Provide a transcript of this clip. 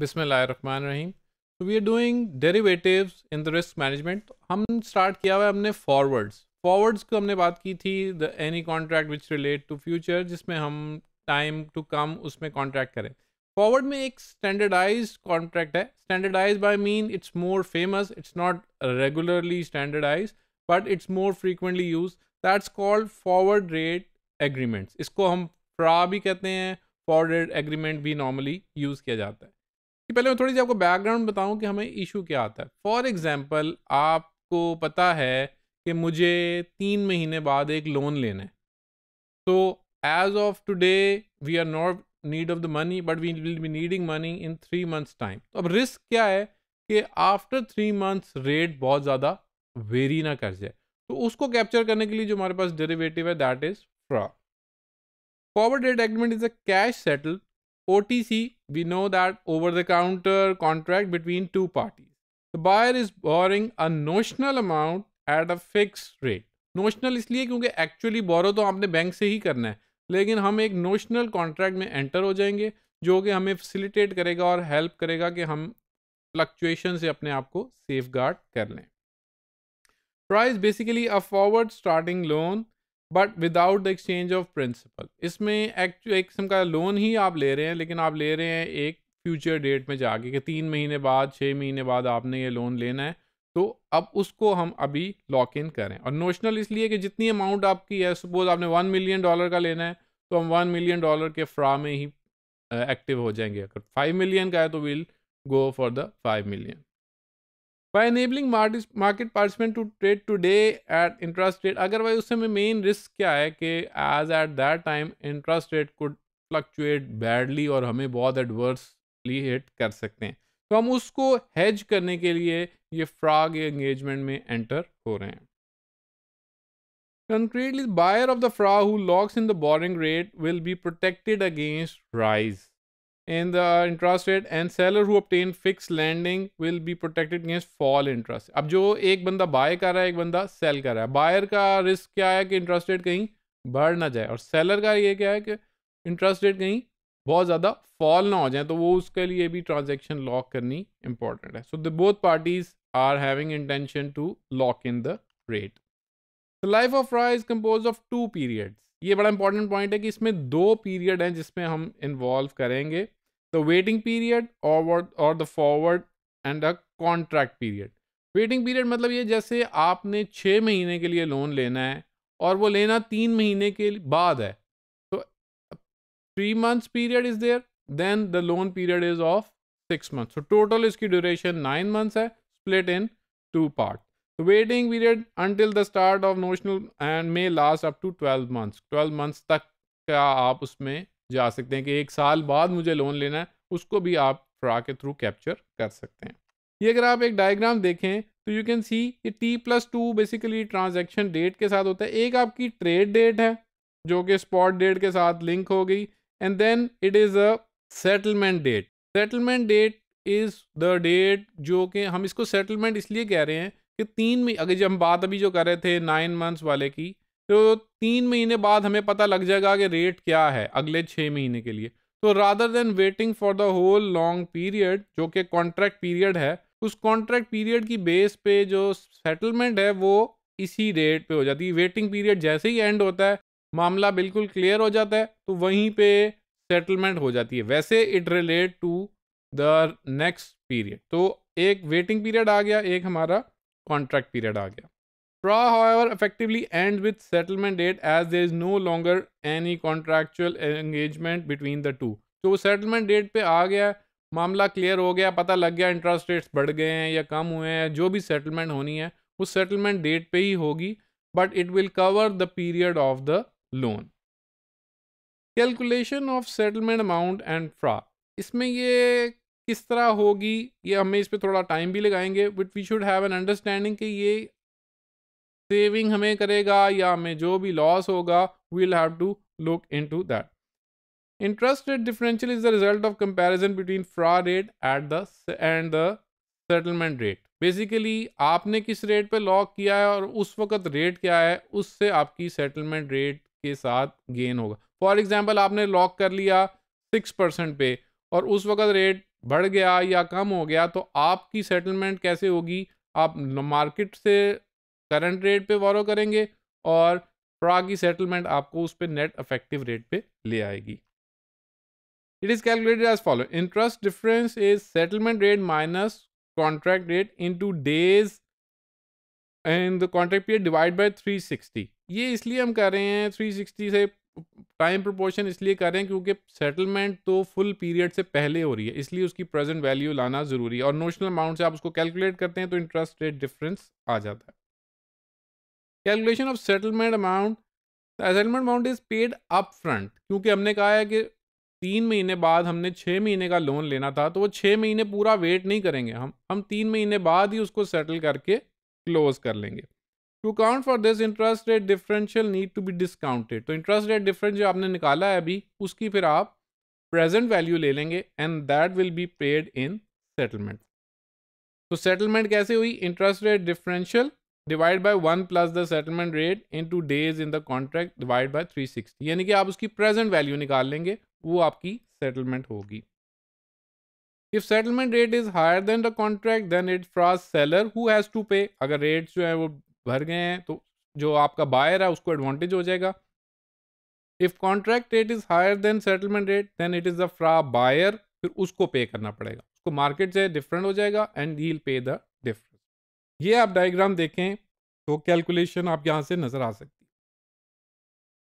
बिसमीम तो we are doing derivatives in the risk management हम स्टार्ट किया हुआ है हमने फॉरवर्ड्स फॉरवर्ड्स को हमने बात की थी the any contract which relate to future जिसमें हम टाइम टू कम उसमें कॉन्ट्रैक्ट करें फॉरवर्ड में एक स्टैंडर्डाइज कॉन्ट्रैक्ट है standardize by mean it's more famous it's not regularly standardize but it's more frequently use that's called forward rate agreements इसको हम FRA भी कहते हैं फॉरवर्ड एग्रीमेंट भी नॉर्मली यूज़ किया जाता है कि पहले मैं थोड़ी सी आपको बैकग्राउंड बताऊं कि हमें इशू क्या आता है फॉर एग्जांपल आपको पता है कि मुझे तीन महीने बाद एक लोन लेना है तो as of today we are not need of the money but we will be needing money in three months time तो अब रिस्क क्या है कि आफ्टर थ्री मंथ्स रेट बहुत ज़्यादा वेरी ना कर जाए तो उसको कैप्चर करने के लिए जो हमारे पास डेरिवेटिव है that is FRA forward rate agreement is a cash settle OTC, we know that over the counter contract between two parties. The buyer is borrowing a notional amount at a fixed rate. Notional इसलिए क्योंकि actually बोरो तो आपने bank से ही करना है लेकिन हम एक नोशनल कॉन्ट्रैक्ट में एंटर हो जाएंगे जो कि हमें फैसिलिटेट करेगा और हेल्प करेगा कि हम फ्लक्चुएशन से अपने आप को सेफ गार्ड कर लें price basically a forward starting loan but without the exchange of principal इसमें एक्चुअल एक किस्म का लोन ही आप ले रहे हैं लेकिन आप ले रहे हैं एक फ्यूचर डेट में जाके कि तीन महीने बाद छः महीने बाद आपने ये लोन लेना है तो अब उसको हम अभी लॉक इन करें और नोशनल इसलिए कि जितनी अमाउंट आपकी है सपोज आपने वन मिलियन डॉलर का लेना है तो हम वन मिलियन डॉलर के फ्रा में ही एक्टिव हो जाएंगे अगर फाइव मिलियन का है तो will go for the five million by enabling market participant to trade today at interest rate otherwise उस समय main risk क्या है कि as at that time interest rate could fluctuate badly और हमें बहुत adversely hit कर सकते हैं तो हम उसको hedge करने के लिए ये फ्रॉग एंगेजमेंट में एंटर हो रहे हैं Concretely, buyer of the fra who locks in the borrowing rate will be protected against rise. in the interest rate and seller who obtain fixed lending will be protected against fall interest अब जो एक बंदा bye कर रहा है एक बंदा cell कर रहा है बायर का रिस्क क्या है कि इंटरेस्ट रेट कहीं बढ़ ना जाए और सेलर का ये क्या है कि इंटरेस्ट रेट कहीं बहुत ज़्यादा फॉल ना हो जाए तो वो उसके लिए भी ट्रांजेक्शन लॉक करनी इंपॉर्टेंट है so the both parties are having intention to lock in the rate the life of FRA is compose of two periods ये बड़ा इंपॉर्टेंट पॉइंट है कि इसमें दो पीरियड हैं जिसमें हम इन्वॉल्व करेंगे the waiting period और और the forward and a contract period waiting period मतलब ये जैसे आपने छः महीने के लिए लोन लेना है और वो लेना तीन महीने के बाद है तो three months period is there then the loan period is of six month so total इसकी ड्यूरेशन नाइन मंथ्स है split in two part The waiting period until the start of notional and may last up to 12 months. 12 months तक क्या आप उसमें जा सकते हैं कि एक साल बाद मुझे लोन लेना है उसको भी आप फ्रा के थ्रू कैप्चर कर सकते हैं ये अगर आप एक डायग्राम देखें तो यू कैन सी ये T plus two basically transaction date के साथ होता है एक आपकी ट्रेड डेट है जो कि स्पॉट डेट के साथ लिंक हो गई and then it is a settlement date settlement date is the date जो कि हम इसको सेटलमेंट इसलिए कह रहे हैं कि तीन महीने अगर जब हम बात अभी जो कर रहे थे नाइन मंथ्स वाले की तो तीन महीने बाद हमें पता लग जाएगा कि रेट क्या है अगले छः महीने के लिए तो rather than waiting for the whole long period जो कि कॉन्ट्रैक्ट पीरियड है उस कॉन्ट्रैक्ट पीरियड की बेस पे जो सेटलमेंट है वो इसी रेट पे हो जाती है वेटिंग पीरियड जैसे ही एंड होता है मामला बिल्कुल क्लियर हो जाता है तो वहीं पे सेटलमेंट हो जाती है वैसे it relate to the next period तो एक वेटिंग पीरियड आ गया एक हमारा कॉन्ट्रैक्ट पीरियड आ गया Pra, however, effectively ends with settlement date as there is no longer any contractual engagement between the two. तो वो सेटलमेंट डेट पे आ गया मामला क्लियर हो गया पता लग गया इंटरेस्ट रेट्स बढ़ गए हैं या कम हुए हैं जो भी सेटलमेंट होनी है उस सेटलमेंट डेट पे ही होगी but it will cover the period of the loan calculation of settlement amount and FRA इसमें ये किस तरह होगी ये हमें इस पर थोड़ा टाइम भी लगाएंगे but we should have an understanding कि ये सेविंग हमें करेगा या हमें जो भी लॉस होगा we'll have to look into that interest rate differential is the result of comparison between FRA rate at the end the settlement rate basically आपने किस रेट पे लॉक किया है और उस वक्त रेट क्या है उससे आपकी सेटलमेंट रेट के साथ गेन होगा फॉर एग्जाम्पल आपने लॉक कर लिया सिक्स परसेंट पे और उस वक्त रेट बढ़ गया या कम हो गया तो आपकी सेटलमेंट कैसे होगी आप मार्केट से करंट रेट पे बोरो करेंगे और प्रा की सेटलमेंट आपको उस पर नेट अफेक्टिव रेट पे ले आएगी it is calculated as follow interest difference is settlement rate minus contract rate into days and the contract period divide by 360 ये इसलिए हम कर रहे हैं 360 से टाइम प्रोपोर्शन इसलिए कर रहे हैं क्योंकि सेटलमेंट तो फुल पीरियड से पहले हो रही है इसलिए उसकी प्रेजेंट वैल्यू लाना ज़रूरी है और नोशनल अमाउंट से आप उसको कैलकुलेट करते हैं तो इंटरेस्ट रेट डिफरेंस आ जाता है calculation of settlement amount settlement amount is paid up front क्योंकि हमने कहा है कि तीन महीने बाद हमने छः महीने का लोन लेना था तो वो छः महीने पूरा वेट नहीं करेंगे हम हम तीन महीने बाद ही उसको सेटल करके क्लोज कर लेंगे to count for this interest rate differential need to be discounted तो इंटरेस्ट रेट डिफरेंस जो आपने निकाला है अभी उसकी फिर आप प्रेजेंट वैल्यू ले लेंगे and that will be paid in settlement तो सेटलमेंट कैसे हुई interest rate differential divide by one plus the settlement rate into days in the contract divide by sixty यानी कि आप उसकी प्रेजेंट वैल्यू निकाल लेंगे वो आपकी सेटलमेंट होगी if settlement rate is higher than the contract then it FRA's seller who has to pay अगर रेट्स जो है वो भर गए हैं तो जो आपका बायर है उसको एडवांटेज हो जाएगा if contract rate is higher than settlement rate then it is the FRA buyer फिर उसको पे करना पड़ेगा उसको मार्केट से डिफरेंट हो जाएगा एंड ही पे द ये आप डायग्राम देखें तो कैलकुलेशन आप यहाँ से नज़र आ सकते